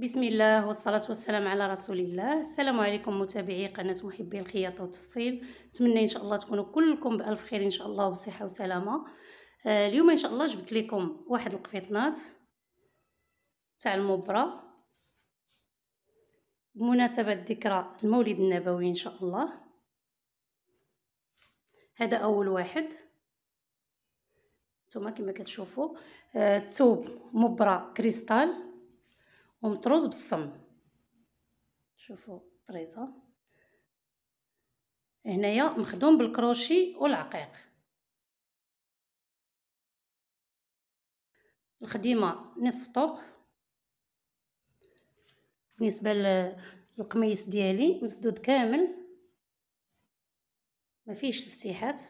بسم الله والصلاة والسلام على رسول الله السلام عليكم متابعي قناة محبي الخياطة والتفصيل نتمنى إن شاء الله تكونوا كلكم بألف خير إن شاء الله وبصحة وسلامة آه اليوم إن شاء الله جبت لكم واحد القفيطنات تاع المبرة بمناسبة ذكرى المولد النبوي إن شاء الله هذا أول واحد ثم كما كتشوفوا آه توب مبرة كريستال ومطروز بالصم شوفوا طريزه هنايا مخدوم بالكروشي والعقيق الخديمه نصف طوق بالنسبه للقميص ديالي مسدود كامل ما فيهش الفتيحات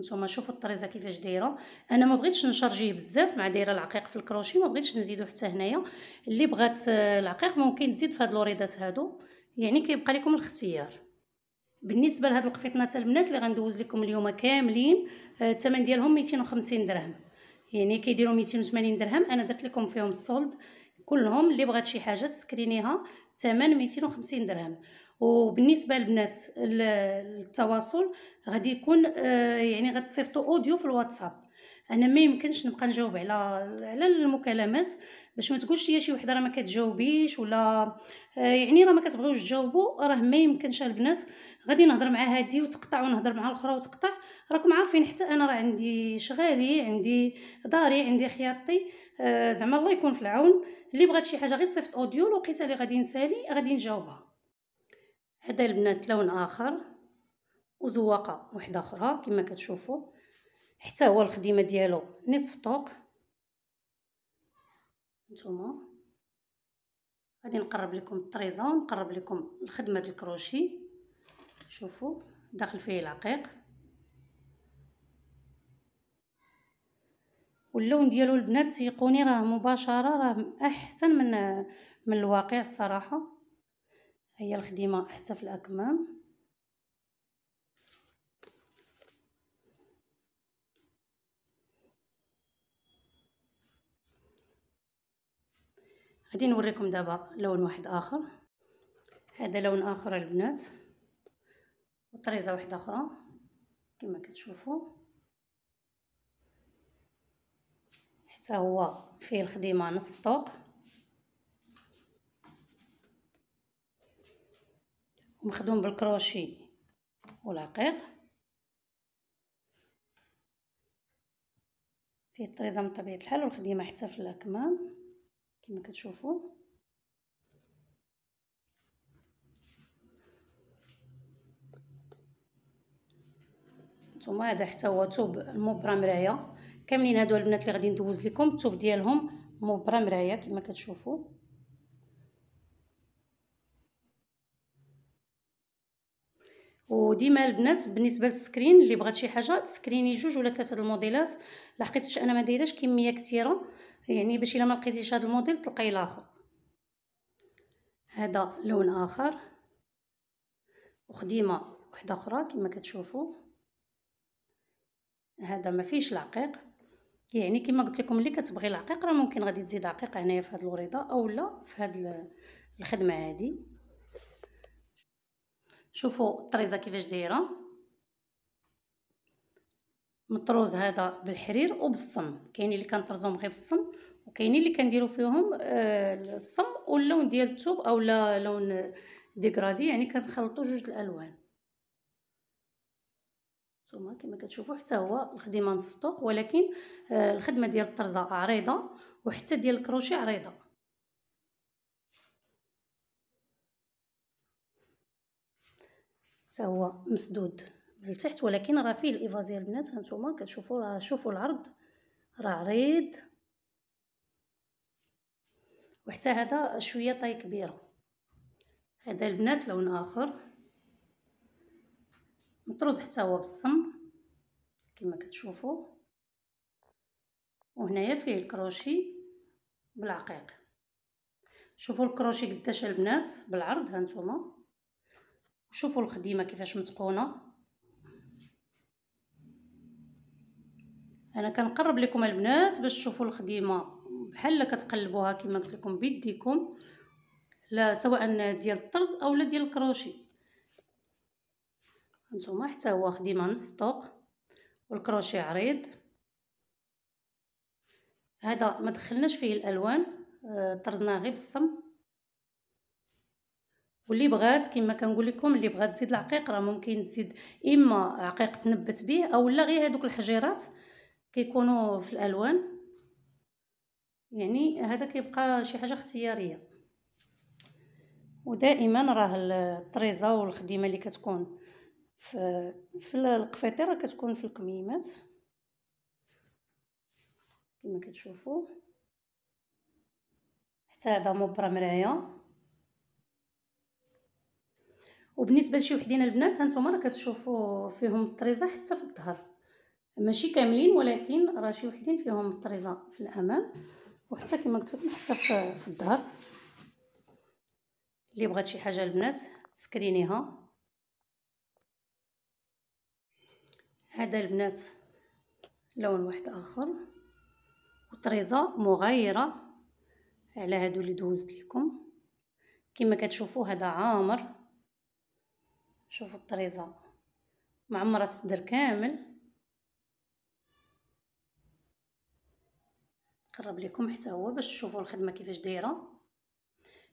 نتوما شوفوا الطريزه كيفاش دايره انا ما بغيتش نشارجيه بزاف مع دايره العقيق في الكروشي ما بغيتش نزيدو حتى هنايا اللي بغات آه، العقيق ممكن تزيد في هاد لوريدات هادو يعني كيبقى لكم الاختيار بالنسبه لهاد القفيطنات البنات اللي غندوز لكم اليوم كاملين آه، الثمن ديالهم 250 درهم يعني كيديروا 280 درهم انا درت لكم فيهم السولد كلهم اللي بغات شي حاجه تسكرينيها ثمن 250 درهم وبالنسبه للبنات التواصل غادي يكون آه، يعني غتصيفطوا اوديو في الواتساب انا ما يمكنش نبقى نجاوب على على المكالمات باش ما تقولش ليا شي وحده راه ما كتجاوبيش ولا آه، يعني راه ما كتبغيوش تجاوبوا راه ما يمكنش البنات غادي نهضر مع هادي وتقطع ونهضر مع الاخرى وتقطع راكم عارفين حتى انا راه عندي شغالي عندي داري عندي خياطتي آه، زعما الله يكون في العون اللي بغات شي حاجه غير تصيفط اوديو لوقيته اللي غادي نسالي غادي نجاوبها هذا البنات لون اخر وزواقه وحده اخرى كما كتشوفوا حتى هو الخديمه ديالو نصف طوق نتوما غادي نقرب لكم الطريزه ونقرب لكم الخدمه ديال الكروشي شوفوا داخل فيه العقيق واللون ديالو البنات تيقوني راه مباشره راه احسن من من الواقع الصراحه هي الخدمه حتى في الاكمام غادي نوريكم دابا لون واحد اخر هذا لون اخر البنات وطريزه واحده اخرى كما كتشوفوا حتى هو فيه الخديمه نصف طوق مخدوم بالكروشي والعقيق فيه الطريزه من طبيعه الحال والخدمه حتى في الكمام كما كتشوفوا ثم هذا حتى هو ثوب مبرى مرايه كاملين هادو البنات اللي غادي ندوز لكم الثوب ديالهم مبرى مرايه كما كتشوفوا وديما البنات بالنسبه للسكرين اللي بغات شي حاجه تسكريني جوج ولا ثلاثه د الموديلات لحقيتش انا ما دايراش كميه كثيره يعني باش الا ما لقيتيش هذا الموديل تلقاي الاخر هذا لون اخر وخديمه وحده اخرى كما كتشوفوا هذا ما فيش العقيق يعني كما قلت لكم اللي كتبغي العقيق راه ممكن غادي تزيد عقيق هنايا في هذه الوريضه اولا في هذه الخدمه هذه شوفوا الطريزه كيفاش دايره مطروز هذا بالحرير وبالصم كاين اللي كنطرزوهم غير بالصم وكاينين اللي كنديروا فيهم آه، الصم واللون ديال الثوب اولا لون ديغرادي يعني كنخلطوا جوج الالوان نتوما كما كتشوفوا حتى هو الخدمه نصطوق ولكن آه، الخدمه ديال الطرزه عريضه وحتى ديال الكروشي عريضه حتى هو مسدود لتحت ولكن راه فيه الايفازي البنات هانتوما كتشوفوا راه شوفوا العرض راه عريض وحتى هذا شويه طاي كبيره هذا البنات لون اخر مطروز حتى هو بالصم كما كتشوفوا وهنايا فيه الكروشي بالعقيق شوفوا الكروشي قداش البنات بالعرض هانتوما شوفوا الخديمه كيفاش متقونه انا كنقرب لكم البنات باش تشوفوا الخديمه بحال كتقلبوها كما قلت لكم بيديكم لا سواء ديال الطرز اولا ديال الكروشي هانتوما حتى هو خديمه نص طوق والكروشي عريض هذا ما دخلناش فيه الالوان آه، طرزناه غير بالصم واللي بغات كما كنقول لكم اللي بغات تزيد العقيق راه ممكن تزيد اما عقيق تنبت به اولا غير هذوك الحجيرات كيكونوا في الالوان يعني هذا كيبقى شي حاجه اختياريه ودائما راه الطريزه والخديمه اللي كتكون في في القفيطير راه كتكون في الكميمات كما كتشوفوا حتى هذا مبرى مرايه وبالنسبه لشي وحدين البنات هانتوما راه كتشوفوا فيهم الطريزه حتى في الظهر ماشي كاملين ولكن راه شي وحدين فيهم الطريزه في الامام وحتى كما قلت لكم حتى في, في الظهر اللي بغات شي حاجه البنات سكرينيها هذا البنات لون واحد اخر وطريزه مغايره على هادو اللي دوزت لكم كما كتشوفوا هذا عامر شوفوا الطريزه معمره الصدر كامل نقرب لكم حتى هو باش تشوفوا الخدمه كيفاش دايره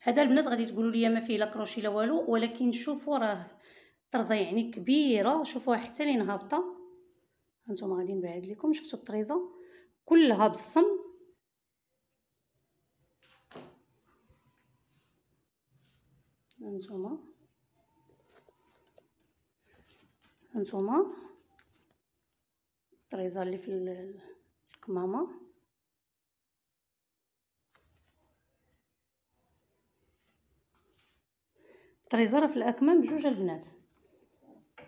هذا البنات غادي تقولوا لي ما فيه لا كروشي لا والو ولكن شوفوا راه طرزه يعني كبيره شوفوها حتى لين هابطه هانتوما غادي نبعد لكم شفتوا الطريزه كلها بالصم هانتوما هانتوما الطريزه اللي في الكمامه الطريزه راه في الاكمام بجوج البنات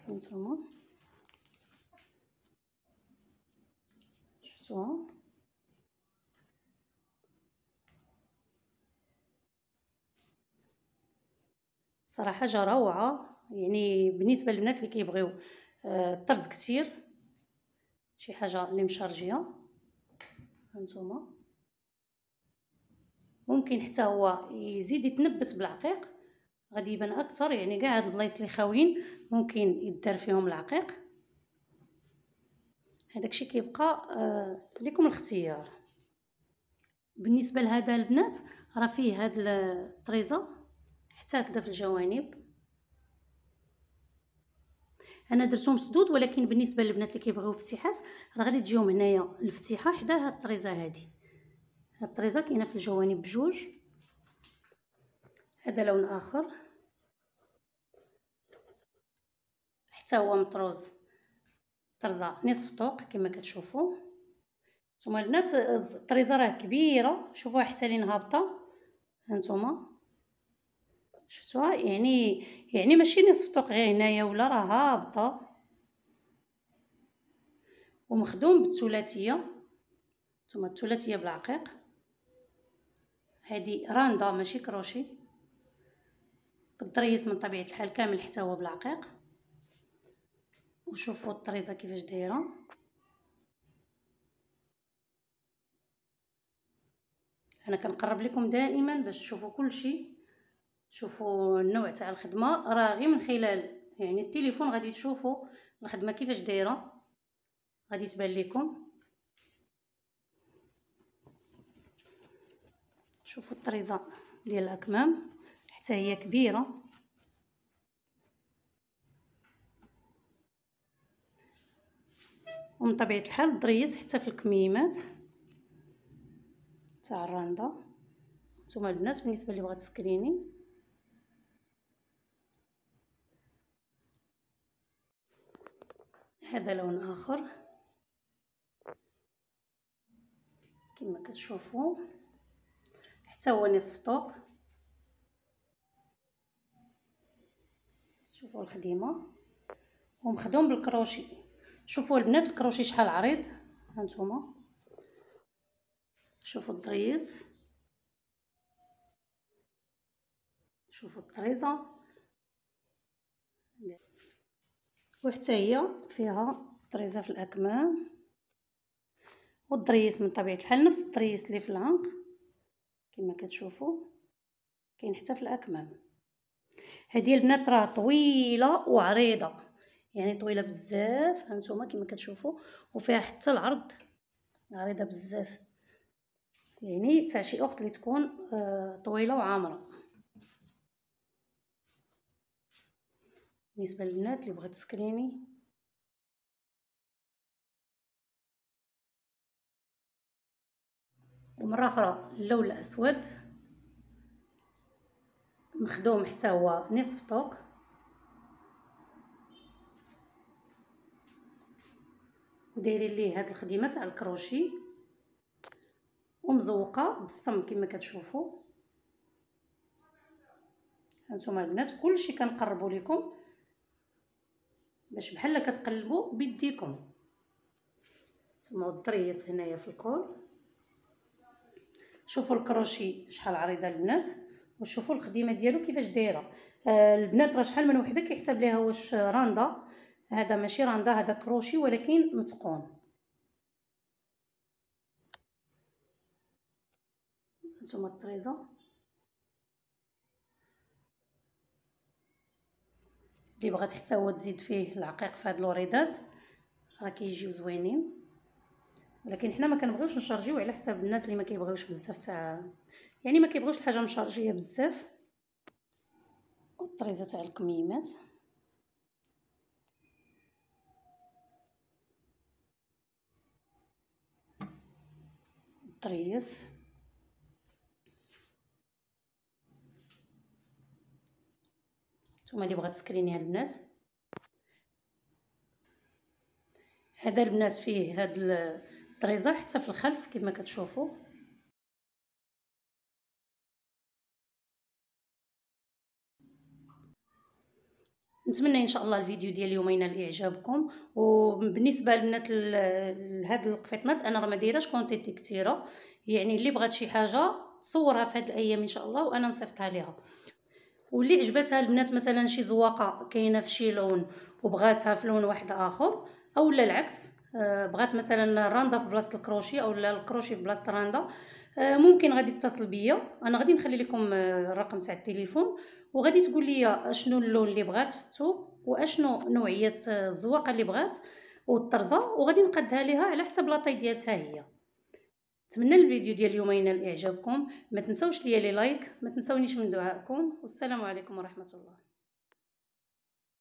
هانتوما شفتوها صراحه جا روعه يعني بالنسبه للبنات اللي كيبغيو الطرز آه، كثير شي حاجه اللي مشارجيه هانتوما ممكن حتى هو يزيد يتنبت بالعقيق غادي يبان اكثر يعني كاع هاد البلايص اللي خاويين ممكن يدار فيهم العقيق الشيء كيبقى آه لكم الاختيار بالنسبه لهذا البنات راه فيه هاد الطريزه حتى هكذا في الجوانب انا درتو مسدود ولكن بالنسبه للبنات اللي كيبغيو فتيحات راه غادي تجيهم هنايا الفتيحه حدا هاد الطريزه هادي هاد الطريزه كاينه في الجوانب بجوج هذا لون اخر حتى هو مطروز طرزه نصف طوق كما كتشوفوا نتوما البنات الطريزه راه كبيره شوفوها حتى لين هابطه هانتوما شفتوها يعني يعني ماشي نصف طوق غير هنايا ولا راه هابطه ومخدوم بالثلاثيه ثم الثلاثيه بالعقيق هذه راندا ماشي كروشي الطريز من طبيعه الحال كامل حتى هو بالعقيق وشوفوا الطريزه كيفاش دايره انا كنقرب لكم دائما باش تشوفوا كل شيء شوفوا النوع تاع الخدمه راه غير من خلال يعني التليفون غادي تشوفوا الخدمه كيفاش دايره غادي تبان لكم شوفوا الطريزه ديال الاكمام حتى هي كبيره ومن طبيعه الحال ضريز حتى في الكميمات تاع الرنده نتوما البنات بالنسبه اللي بغات سكريني هذا لون اخر كما كتشوفوا حتى هو نصف طوق شوفوا الخديمه ومخدوم بالكروشي شوفوا البنات الكروشي شحال عريض هانتوما شوفوا الضريز شوفوا الطريزه وحتى هي فيها طريزه في الاكمام والدريس من طبيعه الحال نفس الضريس اللي في العنق كما كتشوفوا كاين حتى في الاكمام هذه البنات راه طويله وعريضه يعني طويله بزاف هانتوما كما كتشوفوا وفيها حتى العرض عريضه بزاف يعني تاع شي اخت اللي تكون آه، طويله وعامره بالنسبه للبنات اللي بغات سكريني ومره اخرى اللون الاسود مخدوم حتى هو نصف طوق ودايرين ليه هاد الخديمه تاع الكروشي ومزوقه بالصم كما كتشوفوا هانتوما البنات كلشي كنقربوا لكم باش بحال كتقلبوا بيديكم ثم الطريس هنايا في الكول شوفوا الكروشي شحال عريضه البنات وشوفوا الخديمه ديالو كيفاش دايره آه البنات راه شحال من وحده كيحسب ليها واش راندا هذا ماشي راندا هذا كروشي ولكن متقون نتوما الطريزه اللي بغات حتى هو تزيد فيه العقيق في هاد الوريدات راه كيجيو زوينين ولكن حنا ما كنبغيوش نشارجيو على حساب الناس اللي ما كيبغيوش بزاف تاع يعني ما كيبغيوش الحاجه مشارجيه بزاف والطريزه تاع الكميمات طريز نتوما اللي بغات تسكرينيها البنات هذا البنات فيه هاد الطريزه حتى في الخلف كما كتشوفوا نتمنى ان شاء الله الفيديو ديال اليوم ينال اعجابكم وبالنسبه للبنات لهاد القفيطنات انا راه ما دايراش كونتيتي كثيره يعني اللي بغات شي حاجه تصورها في هاد الايام ان شاء الله وانا نصيفطها ليها واللي عجبتها البنات مثلا شي زواقه كاينه في شي لون وبغاتها في لون واحد اخر اولا العكس آه، بغات مثلا الراندا في بلاصه الكروشي اولا الكروشي في بلاصه الراندا آه، ممكن غادي تتصل بيا انا غادي نخلي لكم آه، الرقم تاع التليفون وغادي تقول لي شنو اللون اللي بغات في الثوب واشنو نوعيه الزواقه اللي بغات والطرزه وغادي نقدها ليها على حسب لاطاي ديالتها هي نتمنى الفيديو ديال اليوم ينال اعجابكم ما تنسوش ليا لي لايك ما تنسونيش من دعائكم والسلام عليكم ورحمه الله